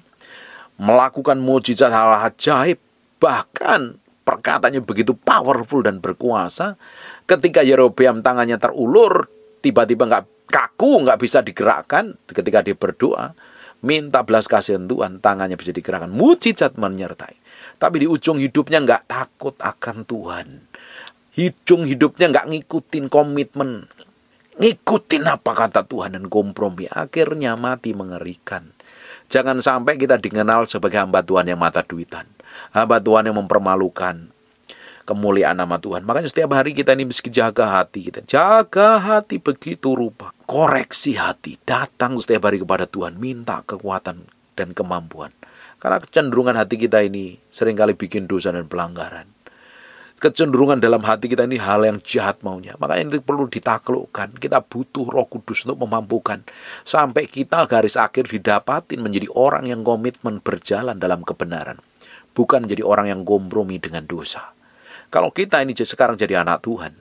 Melakukan mujizat hal-hal ajaib. Bahkan perkataannya begitu powerful dan berkuasa. Ketika Yerobeam tangannya terulur, tiba-tiba nggak kaku, nggak bisa digerakkan ketika dia berdoa. Minta belas kasihan Tuhan, tangannya bisa digerakkan. Mujizat menyertai. Tapi di ujung hidupnya nggak takut akan Tuhan hidung hidupnya nggak ngikutin komitmen ngikutin apa kata Tuhan dan kompromi akhirnya mati mengerikan jangan sampai kita dikenal sebagai hamba Tuhan yang mata duitan hamba Tuhan yang mempermalukan kemuliaan nama Tuhan makanya setiap hari kita ini mesti jaga hati kita jaga hati begitu rupa koreksi hati datang setiap hari kepada Tuhan minta kekuatan dan kemampuan karena kecenderungan hati kita ini seringkali bikin dosa dan pelanggaran kecenderungan dalam hati kita ini hal yang jahat maunya. Makanya ini perlu ditaklukkan. Kita butuh Roh Kudus untuk memampukan sampai kita garis akhir didapatin menjadi orang yang komitmen berjalan dalam kebenaran, bukan menjadi orang yang kompromi dengan dosa. Kalau kita ini sekarang jadi anak Tuhan,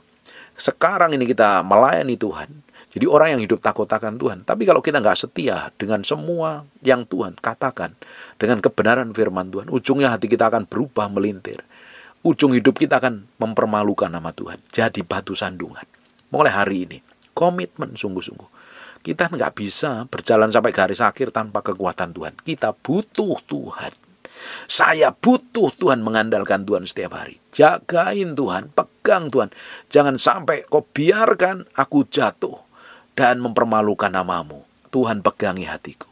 sekarang ini kita melayani Tuhan, jadi orang yang hidup takut akan Tuhan. Tapi kalau kita nggak setia dengan semua yang Tuhan katakan, dengan kebenaran firman Tuhan, ujungnya hati kita akan berubah melintir ujung hidup kita akan mempermalukan nama Tuhan. Jadi batu sandungan. Mulai hari ini, komitmen sungguh-sungguh. Kita nggak bisa berjalan sampai garis akhir tanpa kekuatan Tuhan. Kita butuh Tuhan. Saya butuh Tuhan mengandalkan Tuhan setiap hari. Jagain Tuhan, pegang Tuhan. Jangan sampai kau biarkan aku jatuh dan mempermalukan namamu. Tuhan pegangi hatiku.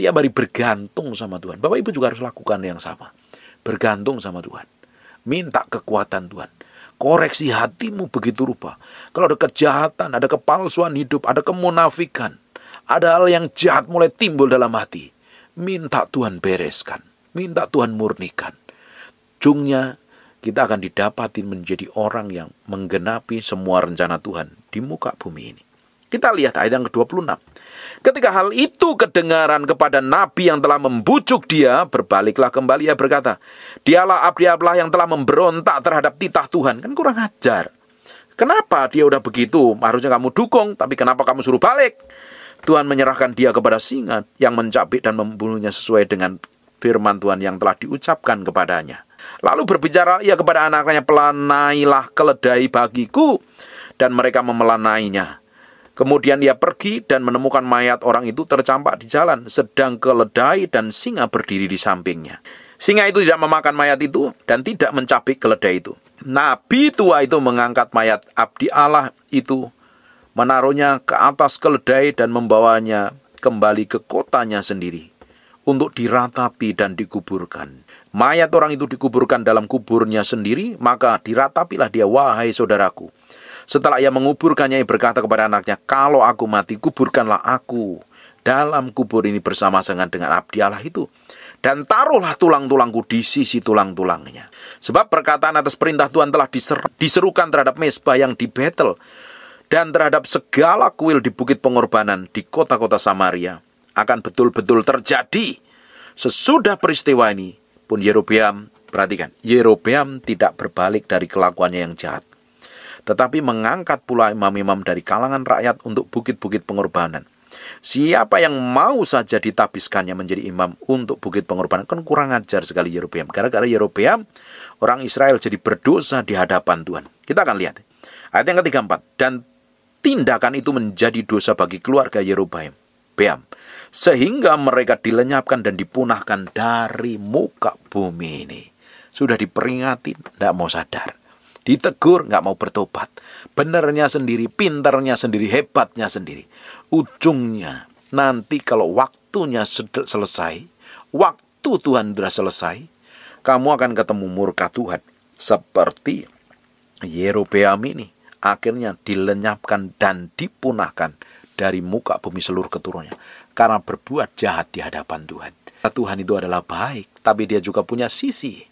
Tiap hari bergantung sama Tuhan. Bapak Ibu juga harus lakukan yang sama. Bergantung sama Tuhan. Minta kekuatan Tuhan. Koreksi hatimu begitu rupa. Kalau ada kejahatan, ada kepalsuan hidup, ada kemunafikan, ada hal yang jahat mulai timbul dalam hati. Minta Tuhan bereskan. Minta Tuhan murnikan. Jungnya kita akan didapati menjadi orang yang menggenapi semua rencana Tuhan di muka bumi ini. Kita lihat ayat yang ke-26. Ketika hal itu kedengaran kepada nabi yang telah membujuk dia, berbaliklah kembali ia berkata, "Dialah Abdi Allah yang telah memberontak terhadap titah Tuhan." Kan kurang ajar. Kenapa dia udah begitu? Harusnya kamu dukung, tapi kenapa kamu suruh balik? Tuhan menyerahkan dia kepada singa yang mencabik dan membunuhnya sesuai dengan firman Tuhan yang telah diucapkan kepadanya. Lalu berbicara ia kepada anaknya pelanailah keledai bagiku. Dan mereka memelanainya. Kemudian ia pergi dan menemukan mayat orang itu tercampak di jalan, sedang keledai dan singa berdiri di sampingnya. Singa itu tidak memakan mayat itu dan tidak mencabik keledai itu. Nabi tua itu mengangkat mayat abdi Allah itu, menaruhnya ke atas keledai dan membawanya kembali ke kotanya sendiri untuk diratapi dan dikuburkan. Mayat orang itu dikuburkan dalam kuburnya sendiri, maka diratapilah dia, wahai saudaraku. Setelah ia menguburkannya, ia berkata kepada anaknya, Kalau aku mati, kuburkanlah aku dalam kubur ini bersama dengan dengan abdi Allah itu. Dan taruhlah tulang-tulangku di sisi tulang-tulangnya. Sebab perkataan atas perintah Tuhan telah diserukan terhadap mesbah yang di Betel. Dan terhadap segala kuil di bukit pengorbanan di kota-kota Samaria. Akan betul-betul terjadi. Sesudah peristiwa ini pun Yerobeam, perhatikan, Yerobeam tidak berbalik dari kelakuannya yang jahat tetapi mengangkat pula imam-imam dari kalangan rakyat untuk bukit-bukit pengorbanan. Siapa yang mau saja ditabiskannya menjadi imam untuk bukit pengorbanan kan kurang ajar sekali Yerobeam. Gara-gara Yerobeam orang Israel jadi berdosa di hadapan Tuhan. Kita akan lihat. Ayat yang ketiga empat dan tindakan itu menjadi dosa bagi keluarga Yerobeam. Beam sehingga mereka dilenyapkan dan dipunahkan dari muka bumi ini. Sudah diperingati, tidak mau sadar. Ditegur nggak mau bertobat. Benernya sendiri, pintarnya sendiri, hebatnya sendiri. Ujungnya nanti kalau waktunya selesai, waktu Tuhan sudah selesai, kamu akan ketemu murka Tuhan. Seperti Yerobeam ini akhirnya dilenyapkan dan dipunahkan dari muka bumi seluruh keturunannya karena berbuat jahat di hadapan Tuhan. Tuhan itu adalah baik, tapi dia juga punya sisi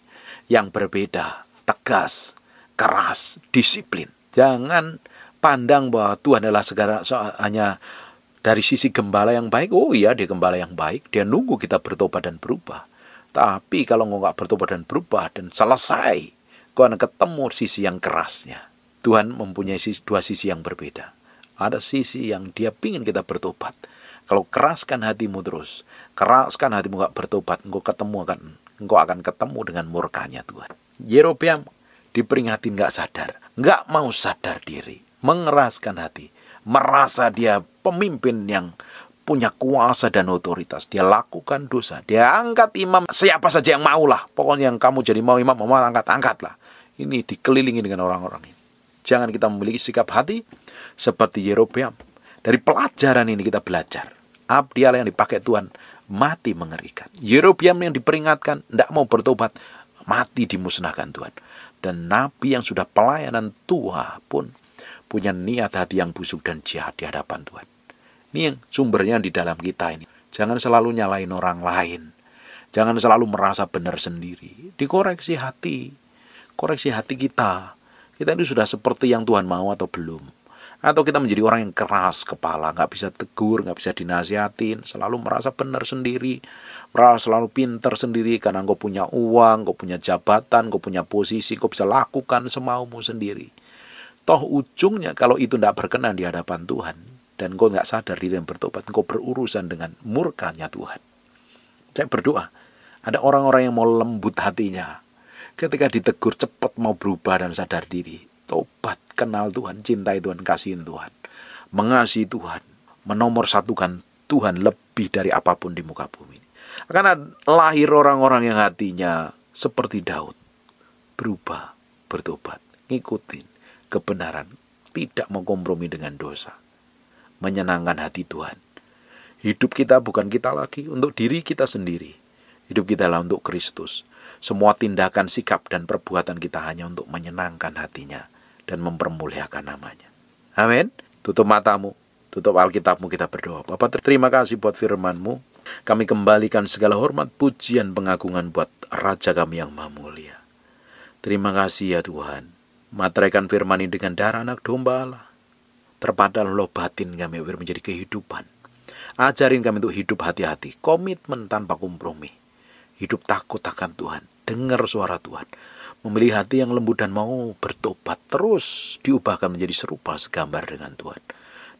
yang berbeda, tegas, keras, disiplin. Jangan pandang bahwa Tuhan adalah segala so, hanya dari sisi gembala yang baik. Oh iya, dia gembala yang baik. Dia nunggu kita bertobat dan berubah. Tapi kalau engkau nggak bertobat dan berubah dan selesai, kau akan ketemu sisi yang kerasnya. Tuhan mempunyai sisi, dua sisi yang berbeda. Ada sisi yang dia pingin kita bertobat. Kalau keraskan hatimu terus, keraskan hatimu nggak bertobat, engkau ketemu akan engkau akan ketemu dengan murkanya Tuhan. Yerobeam diperingati nggak sadar, nggak mau sadar diri, mengeraskan hati, merasa dia pemimpin yang punya kuasa dan otoritas. Dia lakukan dosa, dia angkat imam siapa saja yang maulah. Pokoknya yang kamu jadi mau imam, mau angkat, angkatlah. Ini dikelilingi dengan orang-orang ini. Jangan kita memiliki sikap hati seperti Yerobeam. Dari pelajaran ini kita belajar. Abdialah yang dipakai Tuhan mati mengerikan. Yerobeam yang diperingatkan tidak mau bertobat, mati dimusnahkan Tuhan. Dan nabi yang sudah pelayanan tua pun punya niat hati yang busuk dan jahat di hadapan Tuhan. Ini yang sumbernya di dalam kita ini. Jangan selalu nyalain orang lain. Jangan selalu merasa benar sendiri. Dikoreksi hati. Koreksi hati kita. Kita ini sudah seperti yang Tuhan mau atau belum atau kita menjadi orang yang keras kepala nggak bisa tegur nggak bisa dinasihatin selalu merasa benar sendiri merasa selalu pinter sendiri karena engkau punya uang engkau punya jabatan engkau punya posisi engkau bisa lakukan semaumu sendiri toh ujungnya kalau itu tidak berkenan di hadapan Tuhan dan gue nggak sadar diri yang bertobat gue berurusan dengan murkanya Tuhan saya berdoa ada orang-orang yang mau lembut hatinya ketika ditegur cepat mau berubah dan sadar diri Tobat, kenal Tuhan, cintai Tuhan, kasihin Tuhan. Mengasihi Tuhan, menomor satukan Tuhan lebih dari apapun di muka bumi. Akan lahir orang-orang yang hatinya seperti Daud. Berubah, bertobat, ngikutin kebenaran. Tidak mengkompromi dengan dosa. Menyenangkan hati Tuhan. Hidup kita bukan kita lagi, untuk diri kita sendiri. Hidup kita lah untuk Kristus. Semua tindakan, sikap, dan perbuatan kita hanya untuk menyenangkan hatinya dan mempermuliakan namanya. Amin. Tutup matamu, tutup Alkitabmu kita berdoa. Bapak terima kasih buat firmanmu. Kami kembalikan segala hormat, pujian, pengagungan buat Raja kami yang maha mulia. Terima kasih ya Tuhan. Materaikan firman ini dengan darah anak domba Allah. lo batin kami biar menjadi kehidupan. Ajarin kami untuk hidup hati-hati, komitmen tanpa kompromi. Hidup takut akan Tuhan, dengar suara Tuhan memilih hati yang lembut dan mau bertobat terus diubahkan menjadi serupa segambar dengan Tuhan.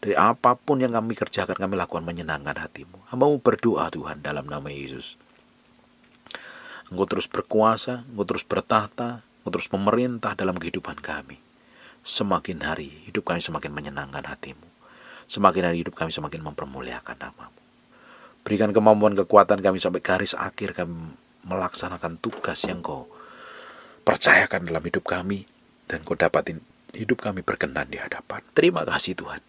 Dari apapun yang kami kerjakan, kami lakukan menyenangkan hatimu. Hambamu berdoa Tuhan dalam nama Yesus. Engkau terus berkuasa, engkau terus bertahta, engkau terus memerintah dalam kehidupan kami. Semakin hari hidup kami semakin menyenangkan hatimu. Semakin hari hidup kami semakin mempermuliakan namamu. Berikan kemampuan kekuatan kami sampai garis akhir kami melaksanakan tugas yang kau Percayakan dalam hidup kami dan kau dapatin hidup kami berkenan di hadapan. Terima kasih Tuhan.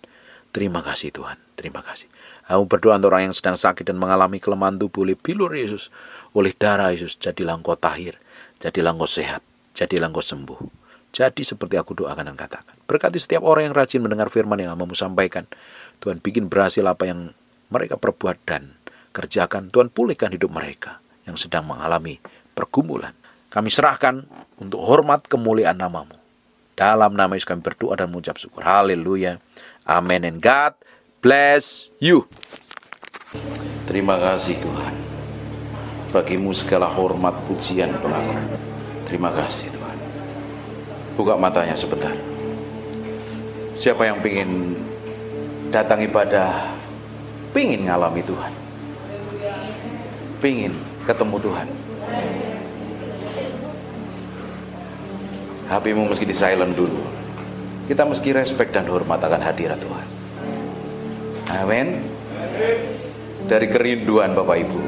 Terima kasih Tuhan. Terima kasih. Aku berdoa untuk orang yang sedang sakit dan mengalami kelemahan tubuh oleh pilur Yesus. Oleh darah Yesus. jadi engkau tahir. jadi engkau sehat. jadi engkau sembuh. Jadi seperti aku doakan dan katakan. Berkati setiap orang yang rajin mendengar firman yang kamu sampaikan. Tuhan bikin berhasil apa yang mereka perbuat dan kerjakan. Tuhan pulihkan hidup mereka yang sedang mengalami pergumulan kami serahkan untuk hormat kemuliaan namamu. Dalam nama Yesus kami berdoa dan mengucap syukur. Haleluya. Amen And God bless you. Terima kasih Tuhan. Bagimu segala hormat, pujian, pengakuan. Terima kasih Tuhan. Buka matanya sebentar. Siapa yang ingin datang ibadah, pingin ngalami Tuhan. Pingin ketemu Tuhan HPmu mesti di silent dulu kita mesti respect dan hormat akan hadirat Tuhan amin dari kerinduan Bapak Ibu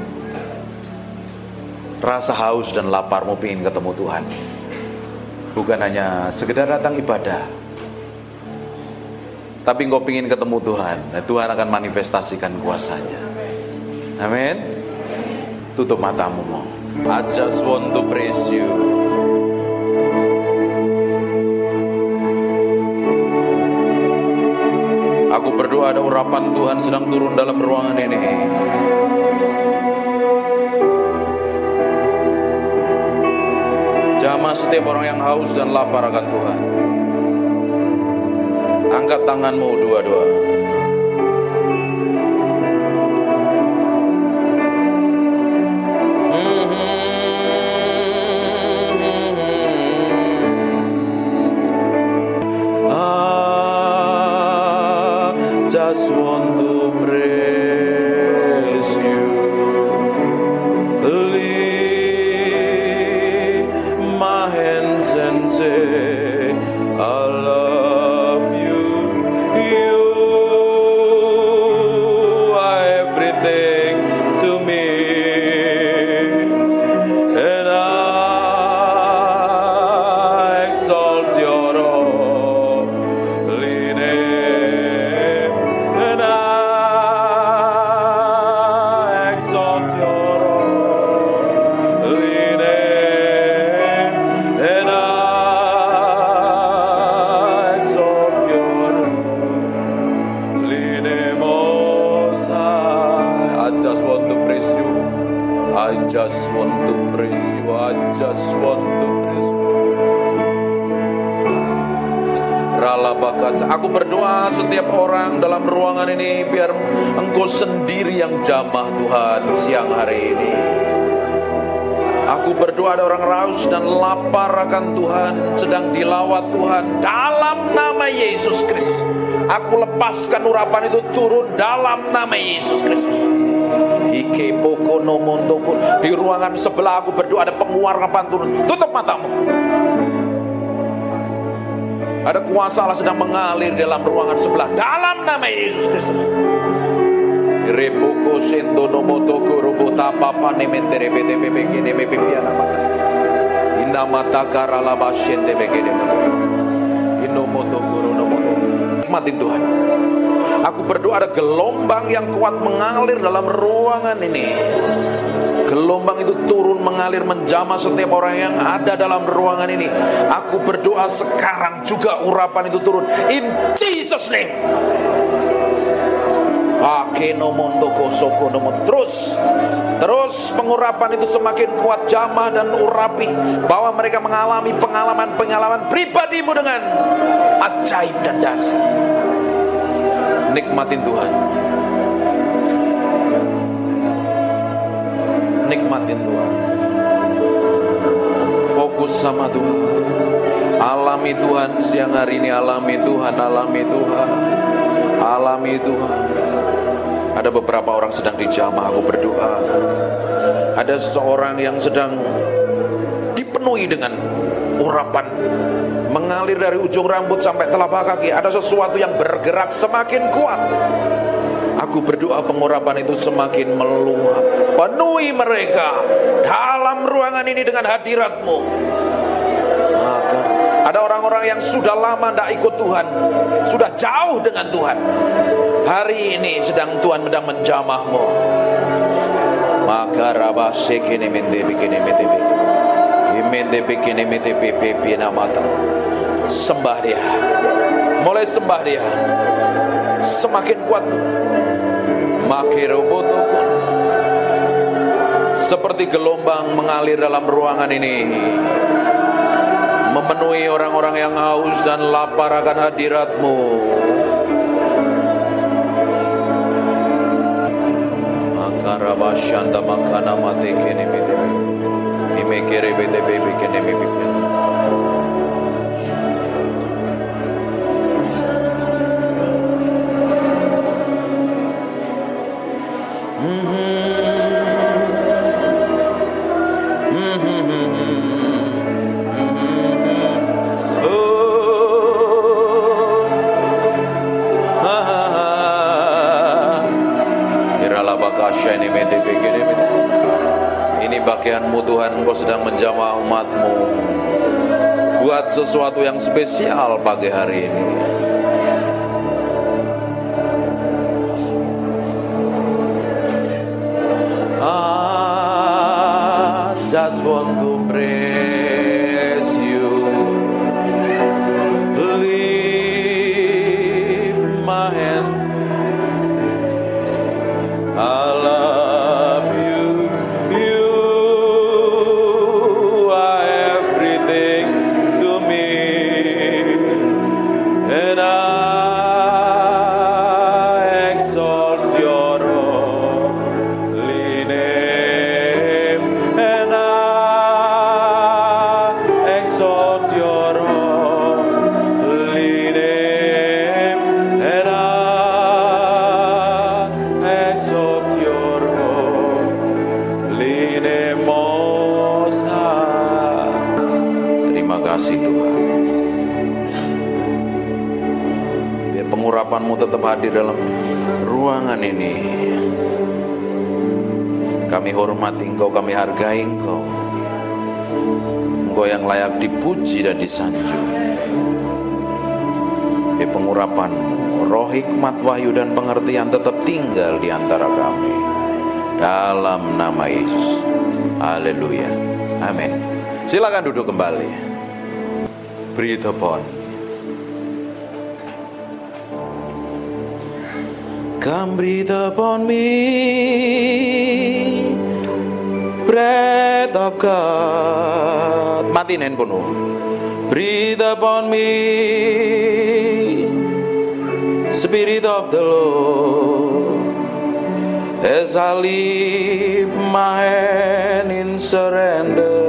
rasa haus dan laparmu ingin ketemu Tuhan bukan hanya sekedar datang ibadah tapi engkau ingin ketemu Tuhan nah, Tuhan akan manifestasikan kuasanya amin tutup matamu I just want to praise you bahwa ada urapan Tuhan sedang turun dalam ruangan ini. Jamah setiap orang yang haus dan lapar akan Tuhan. Angkat tanganmu dua-dua. diri yang jamah Tuhan siang hari ini. Aku berdoa ada orang raus dan lapar akan Tuhan, sedang dilawat Tuhan dalam nama Yesus Kristus. Aku lepaskan urapan itu turun dalam nama Yesus Kristus. Ike poko nomontoko di ruangan sebelah aku berdoa ada penguarapan turun. Tutup matamu. Ada kuasa Allah sedang mengalir dalam ruangan sebelah dalam nama Yesus Kristus. Repoko sendo no motoko robota papa ne mentere bete bebe kene bebe piana mata. Ina mata kara la bashende begene mata. moto koro no moto. Matin Tuhan. Aku berdoa ada gelombang yang kuat mengalir dalam ruangan ini. Gelombang itu turun mengalir menjamah setiap orang yang ada dalam ruangan ini. Aku berdoa sekarang juga urapan itu turun. In Jesus name. Akeno mondoko soko Terus Terus pengurapan itu semakin kuat Jamah dan urapi Bahwa mereka mengalami pengalaman-pengalaman Pribadimu dengan Ajaib dan dasar Nikmatin Tuhan Nikmatin Tuhan Fokus sama Tuhan Alami Tuhan siang hari ini Alami Tuhan, alami Tuhan Alami Tuhan ada beberapa orang sedang di jamaah aku berdoa. Ada seseorang yang sedang dipenuhi dengan urapan mengalir dari ujung rambut sampai telapak kaki. Ada sesuatu yang bergerak semakin kuat. Aku berdoa pengurapan itu semakin meluap. Penuhi mereka dalam ruangan ini dengan hadiratmu. Agar ada orang-orang yang sudah lama tidak ikut Tuhan, sudah jauh dengan Tuhan hari ini sedang Tuhan sedang menjamahmu maka raba sekini mende bikini mende bikini mende bikini mata sembah dia mulai sembah dia semakin kuat makirobotukun seperti gelombang mengalir dalam ruangan ini memenuhi orang-orang yang haus dan lapar akan hadiratmu raba shanda makana mate kene me debe. Ime kere be debe be kene me bipena. sesuatu yang spesial pagi hari ini linemosa. Terima kasih Tuhan. Biar pengurapanmu tetap hadir dalam ruangan ini. Kami hormati engkau, kami hargai engkau. Engkau yang layak dipuji dan disanjung. Biar pengurapanmu, roh hikmat wahyu dan pengertian tetap tinggal di antara kami dalam nama Yesus. Haleluya. Amin. Silakan duduk kembali. Breathe upon. Come breathe upon me. Breath of God. Matiin handphone. Breathe upon me. Spirit of the Lord. as I leave my hand in surrender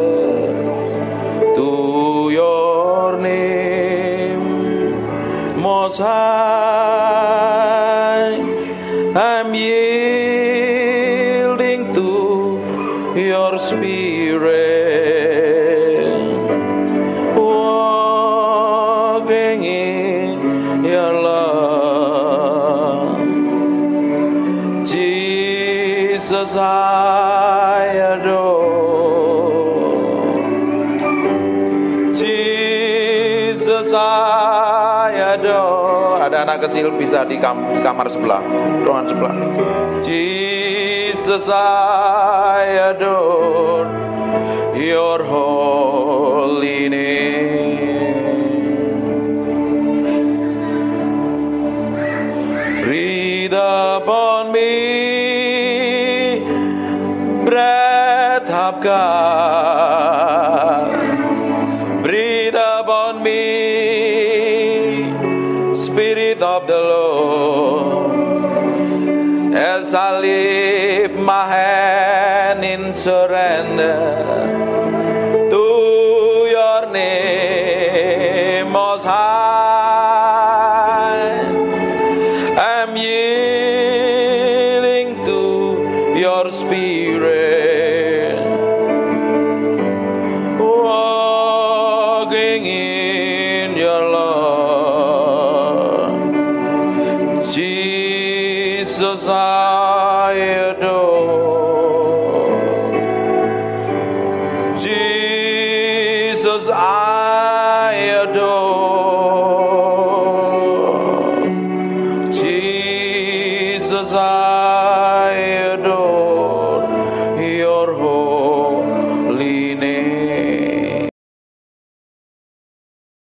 to your name, Most High. saya dong ada anak kecil bisa di kamar sebelah ruangan sebelah Jesus saya adore your holy name